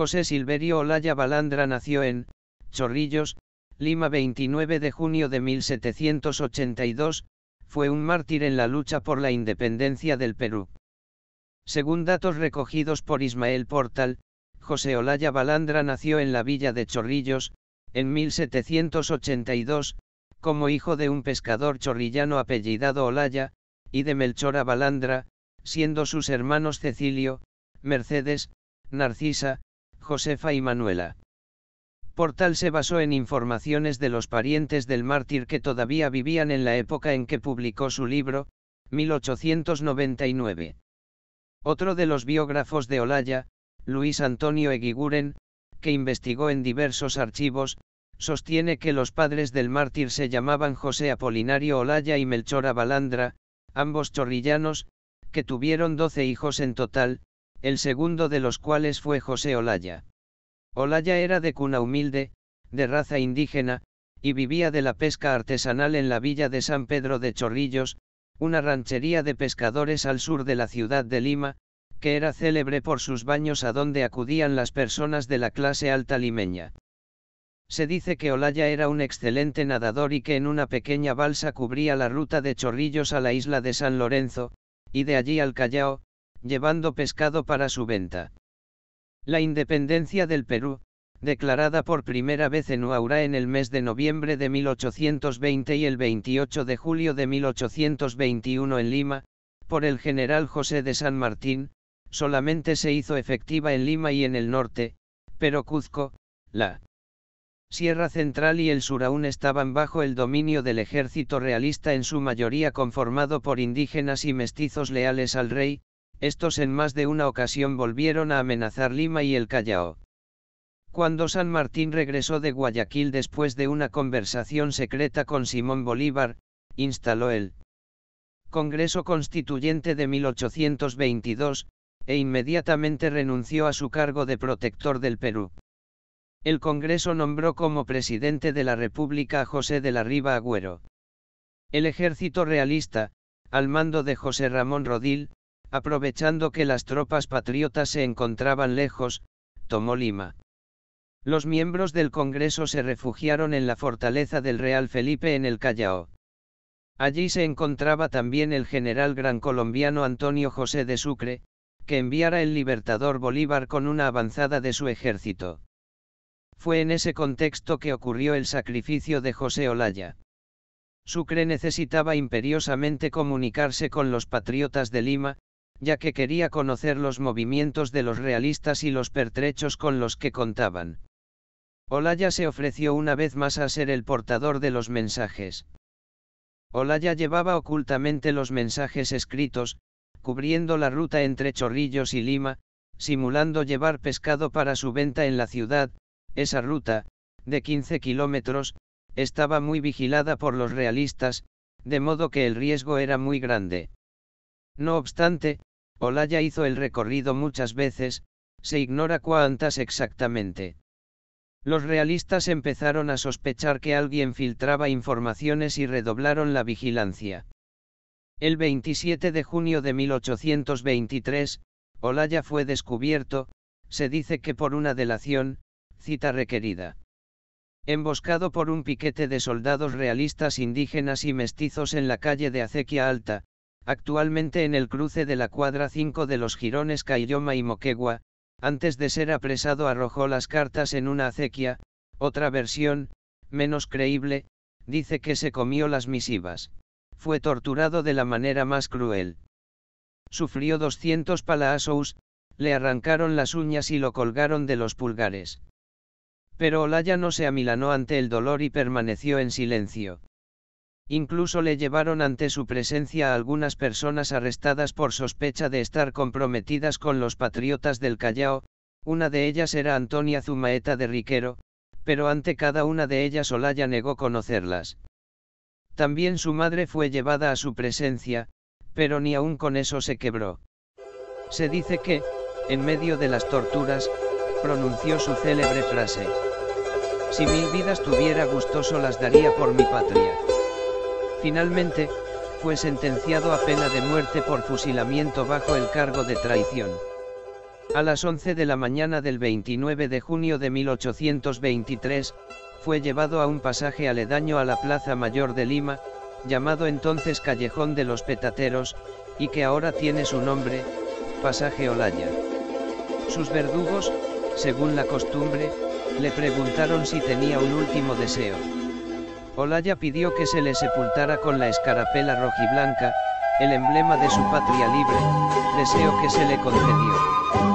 José Silverio Olaya Balandra nació en, Chorrillos, Lima 29 de junio de 1782, fue un mártir en la lucha por la independencia del Perú. Según datos recogidos por Ismael Portal, José Olaya Balandra nació en la villa de Chorrillos, en 1782, como hijo de un pescador chorrillano apellidado Olaya, y de Melchora Balandra, siendo sus hermanos Cecilio, Mercedes, Narcisa, Josefa y Manuela. Portal se basó en informaciones de los parientes del mártir que todavía vivían en la época en que publicó su libro, 1899. Otro de los biógrafos de Olaya, Luis Antonio Eguiguren, que investigó en diversos archivos, sostiene que los padres del mártir se llamaban José Apolinario Olaya y Melchora Balandra, ambos chorrillanos, que tuvieron doce hijos en total, el segundo de los cuales fue José Olaya. Olaya era de cuna humilde, de raza indígena, y vivía de la pesca artesanal en la villa de San Pedro de Chorrillos, una ranchería de pescadores al sur de la ciudad de Lima, que era célebre por sus baños a donde acudían las personas de la clase alta limeña. Se dice que Olaya era un excelente nadador y que en una pequeña balsa cubría la ruta de Chorrillos a la isla de San Lorenzo, y de allí al Callao, llevando pescado para su venta. La independencia del Perú, declarada por primera vez en Huaura en el mes de noviembre de 1820 y el 28 de julio de 1821 en Lima, por el general José de San Martín, solamente se hizo efectiva en Lima y en el norte, pero Cuzco, la Sierra Central y el sur aún estaban bajo el dominio del ejército realista en su mayoría conformado por indígenas y mestizos leales al rey, estos en más de una ocasión volvieron a amenazar Lima y el Callao. Cuando San Martín regresó de Guayaquil después de una conversación secreta con Simón Bolívar, instaló el Congreso Constituyente de 1822, e inmediatamente renunció a su cargo de protector del Perú. El Congreso nombró como presidente de la República a José de la Riva Agüero. El ejército realista, al mando de José Ramón Rodil, Aprovechando que las tropas patriotas se encontraban lejos, tomó Lima. Los miembros del Congreso se refugiaron en la fortaleza del Real Felipe en el Callao. Allí se encontraba también el general gran colombiano Antonio José de Sucre, que enviara el libertador Bolívar con una avanzada de su ejército. Fue en ese contexto que ocurrió el sacrificio de José Olaya. Sucre necesitaba imperiosamente comunicarse con los patriotas de Lima, ya que quería conocer los movimientos de los realistas y los pertrechos con los que contaban. Olaya se ofreció una vez más a ser el portador de los mensajes. Olaya llevaba ocultamente los mensajes escritos, cubriendo la ruta entre Chorrillos y Lima, simulando llevar pescado para su venta en la ciudad, esa ruta, de 15 kilómetros, estaba muy vigilada por los realistas, de modo que el riesgo era muy grande. No obstante, Olaya hizo el recorrido muchas veces, se ignora cuántas exactamente. Los realistas empezaron a sospechar que alguien filtraba informaciones y redoblaron la vigilancia. El 27 de junio de 1823, Olaya fue descubierto, se dice que por una delación, cita requerida. Emboscado por un piquete de soldados realistas indígenas y mestizos en la calle de Acequia Alta, Actualmente en el cruce de la cuadra 5 de los jirones kairoma y Moquegua, antes de ser apresado arrojó las cartas en una acequia, otra versión, menos creíble, dice que se comió las misivas. Fue torturado de la manera más cruel. Sufrió 200 palasos, le arrancaron las uñas y lo colgaron de los pulgares. Pero Olaya no se amilanó ante el dolor y permaneció en silencio. Incluso le llevaron ante su presencia a algunas personas arrestadas por sospecha de estar comprometidas con los patriotas del Callao, una de ellas era Antonia Zumaeta de Riquero, pero ante cada una de ellas Olaya negó conocerlas. También su madre fue llevada a su presencia, pero ni aun con eso se quebró. Se dice que, en medio de las torturas, pronunció su célebre frase. Si mil vidas tuviera gustoso las daría por mi patria. Finalmente, fue sentenciado a pena de muerte por fusilamiento bajo el cargo de traición. A las 11 de la mañana del 29 de junio de 1823, fue llevado a un pasaje aledaño a la Plaza Mayor de Lima, llamado entonces Callejón de los Petateros, y que ahora tiene su nombre, Pasaje Olaya. Sus verdugos, según la costumbre, le preguntaron si tenía un último deseo. Olaya pidió que se le sepultara con la escarapela rojiblanca, el emblema de su patria libre, deseo que se le concedió.